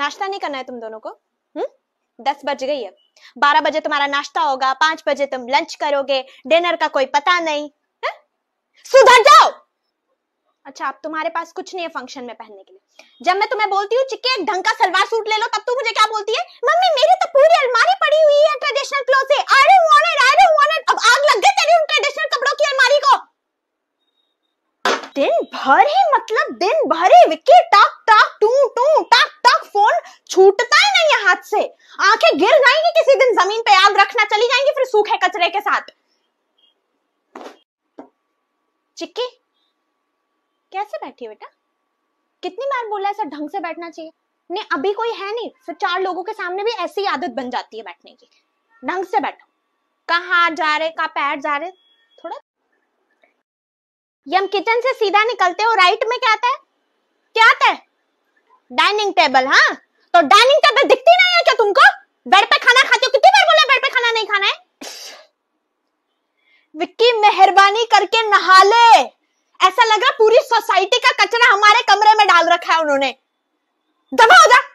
नाश्ता नहीं करना है तुम दोनों को हम्म दस बज गई है बारह बजे तुम्हारा नाश्ता होगा पांच बजे तुम लंच करोगे डिनर का कोई पता नहीं है? हम्म? सुधर जाओ अच्छा अब तुम्हारे पास कुछ नहीं है फंक्शन में पहनने के लिए जब मैं तुम्हें बोलती हूँ चिक्के एक ढंग का सलवार सूट ले लो तब तू मुझे क्या बोलती है मम्मी मेरे दिन भर ही मतलब दिन भर ही विक्की टक टक टू टू टक टक फोन छूटता ही नहीं है हाथ से आंखें गिर जाएंगी किसी दिन जमीन पे याद रखना चली जाएंगी फिर सूखे कचरे के साथ चिक्की कैसे बैठी बेटा कितनी बार बोला ऐसा ढंग से बैठना चाहिए नहीं अभी कोई है नहीं फिर चार लोगों के सामने भी ऐसी आदत बन जाती है बैठने की ढंग से बैठो कहाँ जा रहे कहा पैर जा रहे हम किचन से सीधा निकलते हो राइट में क्या आता है क्या आता है डाइनिंग टेबल हाँ तो डाइनिंग टेबल दिखती नहीं है क्या तुमको बेड पे खाना खाते हो कितनी बार बोला बेड पे खाना नहीं खाना है विक्की मेहरबानी करके नहा ले ऐसा लग रहा पूरी सोसाइटी का कचरा हमारे कमरे में डाल रखा है उन्होंने दबा होगा